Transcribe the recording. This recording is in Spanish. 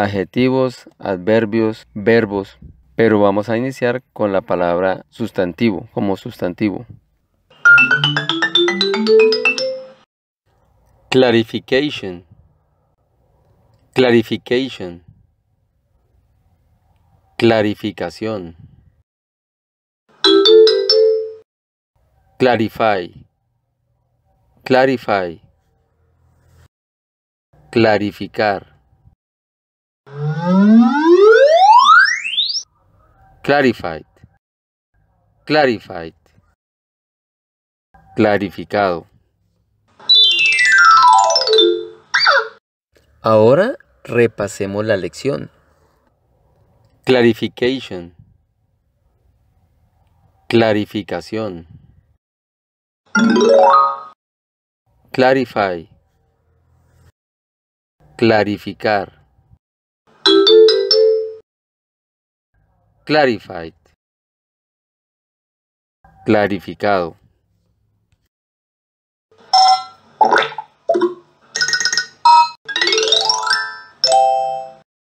adjetivos, adverbios, verbos, pero vamos a iniciar con la palabra sustantivo, como sustantivo. Clarification. Clarification. Clarificación. Clarify. Clarify. Clarificar. Clarified. Clarified. Clarificado. Ahora repasemos la lección. Clarification. Clarificación. Clarify. Clarificar. clarified, clarificado.